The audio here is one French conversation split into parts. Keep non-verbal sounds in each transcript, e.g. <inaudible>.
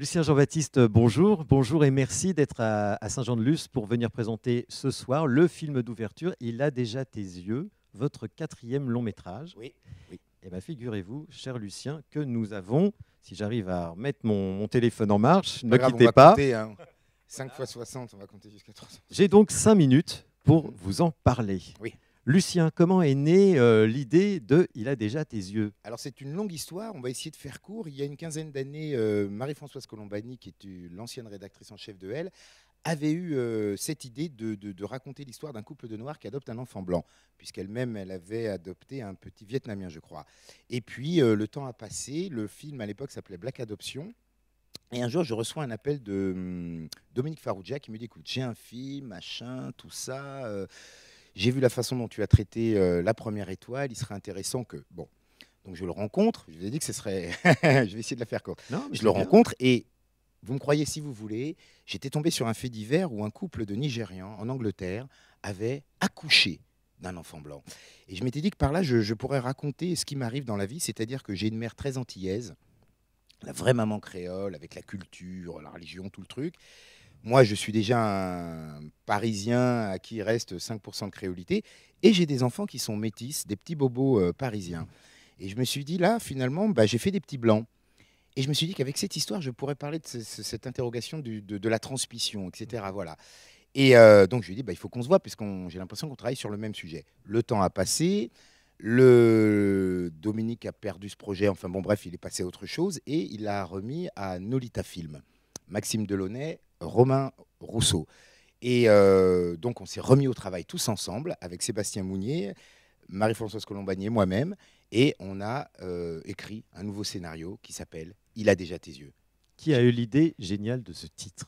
Lucien Jean-Baptiste, euh, bonjour. Bonjour et merci d'être à, Saint-Jean-de-Luz pour venir présenter ce soir le film d'ouverture. Il a déjà tes yeux, votre quatrième long métrage. Oui. oui. Eh bien, figurez-vous, cher Lucien, que nous avons, si j'arrive à remettre mon, téléphone en marche, ne quittez pas. 5 hein. fois 60, on va compter jusqu'à 300. J'ai donc 5 minutes pour vous en parler. Oui. Lucien, comment est née euh, l'idée de Il a déjà tes yeux Alors c'est une longue histoire, on va essayer de faire court. Il y a une quinzaine d'années, euh, Marie-Françoise Colombani, qui est l'ancienne rédactrice en chef de Elle, avait eu euh, cette idée de, raconter l'histoire d'un couple de Noirs qui adopte un enfant blanc, puisqu'elle-même, elle avait adopté un petit Vietnamien, je crois. Et puis, le temps a passé, le film à l'époque s'appelait Black Adoption, et un jour, je reçois un appel de hum, Dominique Farougia qui me dit, écoute, j'ai un film, machin, tout ça j'ai vu la façon dont tu as traité euh, la première étoile, il serait intéressant que... Bon, donc je le rencontre, je vous ai dit que ce serait... <laughs> je vais essayer de la faire courte. Non, je le rencontre et vous me croyez si vous voulez, j'étais tombé sur un fait divers où un couple de Nigérians en Angleterre avait accouché d'un enfant blanc. Et je m'étais dit que par là, je, je pourrais raconter ce qui m'arrive dans la vie, c'est-à-dire que j'ai une mère très antillaise, la vraie maman créole, avec la culture, la religion, tout le truc. Moi, je suis déjà un Parisien à qui reste 5% de créolité, et j'ai des enfants qui sont métis, des petits bobos euh, parisiens. Et je me suis dit, là, finalement, bah, j'ai fait des petits blancs. Et je me suis dit qu'avec cette histoire, je pourrais parler de cette interrogation du, de, la transmission, etc. Mm. Voilà. Et euh, donc, je lui ai dit, bah, il faut qu'on se voit, puisqu'on j'ai l'impression qu'on travaille sur le même sujet. Le temps a passé, le Dominique a perdu ce projet, enfin bon, bref, il est passé à autre chose, et il l'a remis à Nolita Film. Maxime Delaunay Romain Rousseau. Et euh, donc, on s'est remis au travail tous ensemble avec Sébastien Mounier, Marie-Françoise et moi-même, et on a euh, écrit un nouveau scénario qui s'appelle Il a déjà tes yeux. Qui a eu l'idée géniale de ce titre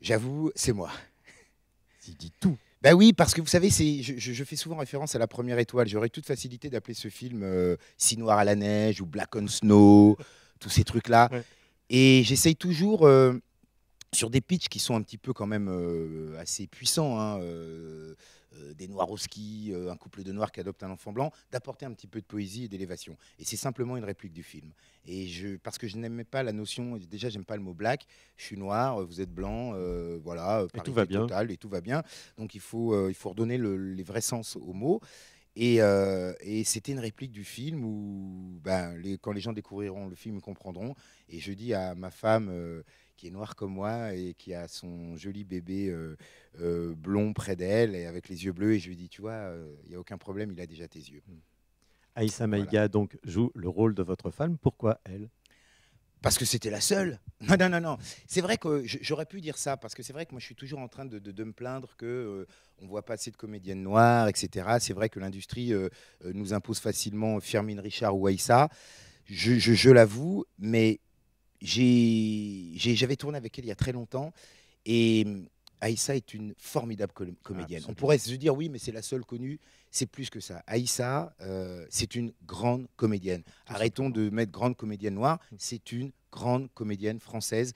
J'avoue, c'est moi. Tu dis tout. Ben oui, parce que vous savez, je, je, fais souvent référence à la première étoile. J'aurais toute facilité d'appeler ce film euh, Si noir à la neige ou Black on Snow, tous ces trucs-là. Et j'essaye toujours sur des pitchs qui sont un petit peu quand même euh, assez puissants, hein, euh, euh, des noirs au ski, un couple de noirs qui adopte un enfant blanc, d'apporter un petit peu de poésie et d'élévation. Et c'est simplement une réplique du film. Et je, parce que je n'aimais pas la notion, déjà j'aime pas le mot black, je suis noir, vous êtes blanc, voilà, tout va bien. Total, et tout va bien. Donc il faut, il faut redonner les vrais sens aux mots. Et, c'était une réplique du film où, ben, quand les gens découvriront le film, comprendront. Et je dis à ma femme, qui est noire comme moi et qui a son joli bébé euh, euh, blond près d'elle et avec les yeux bleus. Et je lui dis, tu vois, il euh, n'y a aucun problème, il a déjà tes yeux. Hmm. Aïssa Maïga donc joue le rôle de votre femme. Pourquoi elle parce que c'était la seule. <laughs> Non, non, non, non. C'est vrai que j'aurais pu dire ça, parce que c'est vrai que moi je suis toujours en train de, de, me plaindre que ne on voit pas assez de comédiennes noires, etc. C'est vrai que l'industrie nous impose facilement Firmin Richard ou Aïssa. Je, je, je l'avoue, mais j'avais tourné avec elle il y a très longtemps et hum, Aïssa est une formidable comédienne. On pourrait se dire oui, mais c'est la seule connue. C'est plus que ça. Aïssa, euh, c'est une grande comédienne. Arrêtons de mettre grande comédienne noire. Mmh. C'est une grande comédienne française.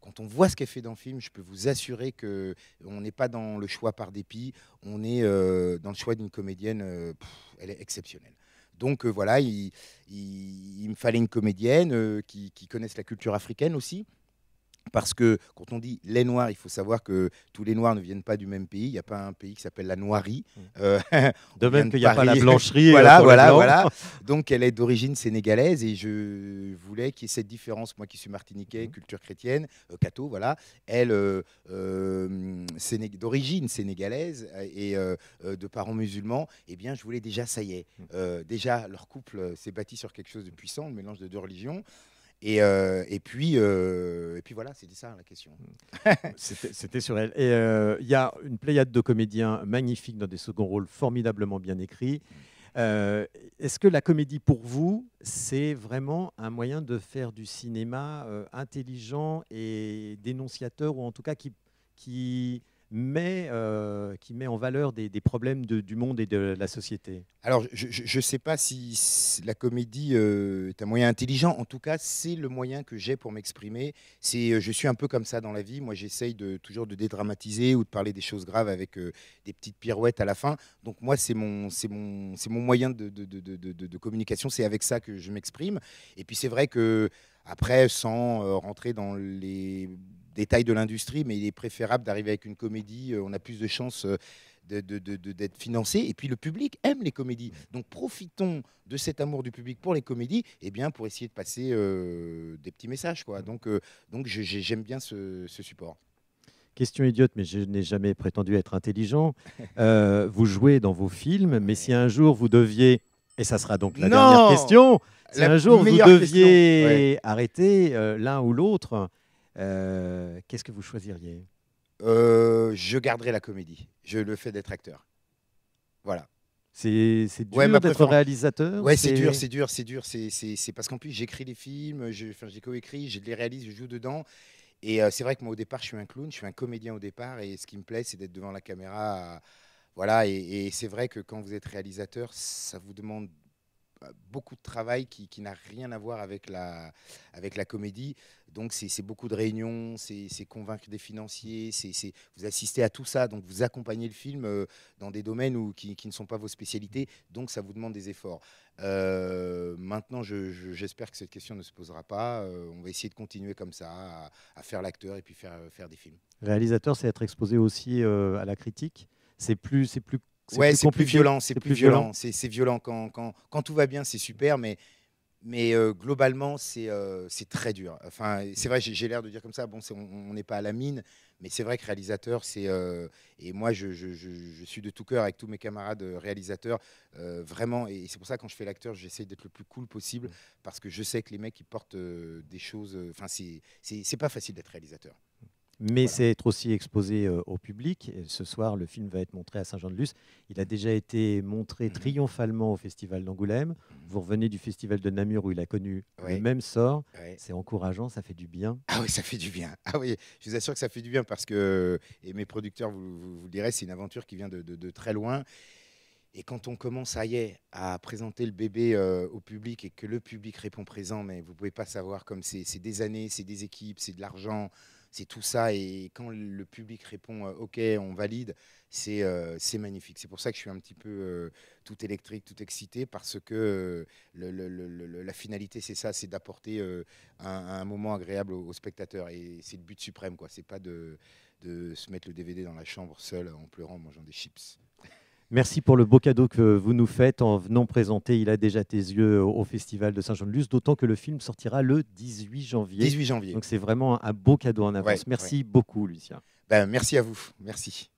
Quand on voit ce qu'elle fait dans le film, je peux vous assurer que on n'est pas dans le choix par dépit. On est euh, dans le choix d'une comédienne. Euh, elle est exceptionnelle donc euh, voilà, il, me fallait une comédienne euh, qui, qui connaisse la culture africaine aussi parce que quand on dit les Noirs, il faut savoir que tous les Noirs ne viennent pas du même pays. Il n'y a pas un pays qui s'appelle la Noirie. Mm. Euh, <laughs> de même qu'il n'y a pas la blancherie. Euh, voilà, voilà, voilà. <laughs> Donc elle est d'origine sénégalaise et je voulais qu'il y ait cette différence. Moi qui suis martiniquais, mm. culture chrétienne, euh, catho, voilà. Elle, euh, d'origine sénégalaise et de parents musulmans, eh bien je voulais déjà, ça y est, mm. déjà leur couple s'est bâti sur quelque chose de puissant, le mélange de deux religions. Et, euh, et, puis, euh, et puis voilà, c'est ça la question. <laughs> c'était sur elle. Et euh, il y a une pléiade de comédiens magnifiques dans des seconds rôles formidablement bien écrits. Est-ce que la comédie pour vous, c'est vraiment un moyen de faire du cinéma intelligent et dénonciateur, ou en tout cas qui, qui mais euh, qui met en valeur des, problèmes du monde et de la société. Alors, je ne sais pas si la comédie euh, est un moyen intelligent. En tout cas, c'est le moyen que j'ai pour m'exprimer. C'est, euh, je suis un peu comme ça dans la vie. Moi, j'essaye de, toujours de dédramatiser ou de parler des choses graves avec des petites pirouettes à la fin. Donc, moi, c'est mon, c'est mon, c'est mon moyen de, de, de communication. C'est avec ça que je m'exprime. Et puis, c'est vrai que après, sans rentrer dans les Détail de l'industrie, mais il est préférable d'arriver avec une comédie. Euh, on a plus de chances euh, d'être financé. Et puis le public aime les comédies. Mm. Donc profitons de cet amour du public pour les comédies et eh bien pour essayer de passer euh, des petits messages. Quoi. Mm. Donc, donc j'aime bien ce, support. Question idiote, mais je n'ai jamais prétendu être intelligent. <laughs> vous jouez dans vos films, mais si un jour vous deviez, et ça sera donc la dernière question, si un jour vous deviez arrêter l'un ou l'autre, euh, qu'est-ce que vous choisiriez euh, Je garderai la comédie. Je le fais d'être acteur. Voilà. C'est dur d'être réalisateur Ouais, c'est dur, c'est dur, c'est dur. C'est parce qu'en plus, j'écris les films, j'ai co-écrit, je les réalise, je joue dedans. Et euh, c'est vrai que moi, au départ, je suis un clown, je suis un comédien au départ. Et ce qui me plaît, c'est d'être devant la caméra. voilà, et, et c'est vrai que quand vous êtes réalisateur, ça vous demande beaucoup de travail qui, n'a rien à voir avec la, avec la comédie. Donc c'est beaucoup de réunions, c'est convaincre des financiers, c'est vous assistez à tout ça, donc vous accompagnez le film euh, dans des domaines où, qui, ne sont pas vos spécialités, donc ça vous demande des efforts. Euh, maintenant, j'espère je, que cette question ne se posera pas. Euh, on va essayer de continuer comme ça, à, faire l'acteur et puis faire, faire des films. Réalisateur, c'est être exposé aussi à la critique. C'est plus, plus ouais, c'est plus violent, c'est plus violent, c'est violent. Quand, quand, tout va bien, c'est super, mais, mais euh, globalement, c'est euh, c'est très dur. Enfin, c'est vrai, j'ai l'air de dire comme ça, bon, on n'est pas à la mine, mais c'est vrai que réalisateur, c'est... Euh, et moi, je, je, suis de tout cœur avec tous mes camarades réalisateurs, vraiment, et c'est pour ça, quand je fais l'acteur, j'essaie d'être le plus cool possible, mm. parce que je sais que les mecs, ils portent des choses... Enfin, c'est pas facile d'être réalisateur mais c'est être aussi exposé euh, au public. ce soir, le film va être montré à Saint-Jean-de-Luz. Il a déjà été montré mhm. triomphalement au Festival d'Angoulême. Mhm. Vous revenez du Festival de Namur où il a connu le même sort. C'est encourageant, ça fait du bien. Ah oui, ça fait du bien. Ah oui, je vous assure que ça fait du bien parce que, euh, et mes producteurs vous, vous, le diraient, c'est une aventure qui vient de, de, très loin. Et quand on commence, à y est, à présenter le bébé euh, au public et que le public répond présent, mais vous pouvez pas savoir comme c'est des années, c'est des équipes, c'est de l'argent, c'est tout ça. Et quand le public répond OK, on valide, c'est magnifique. C'est pour ça que je suis un petit peu tout électrique, tout excité, parce que la finalité, c'est ça, c'est d'apporter un, moment agréable aux, spectateurs. Et c'est le but suprême, quoi. C'est pas de, de se mettre le DVD dans la chambre seul en pleurant, en mangeant des chips. Merci pour le beau cadeau que vous nous faites en venant présenter Il a déjà tes yeux au Festival de Saint-Jean-de-Luz, d'autant que le film sortira le 18 janvier. janvier. Donc c'est vraiment un beau cadeau en avance. merci beaucoup, Lucien. Ben, merci à vous. Merci.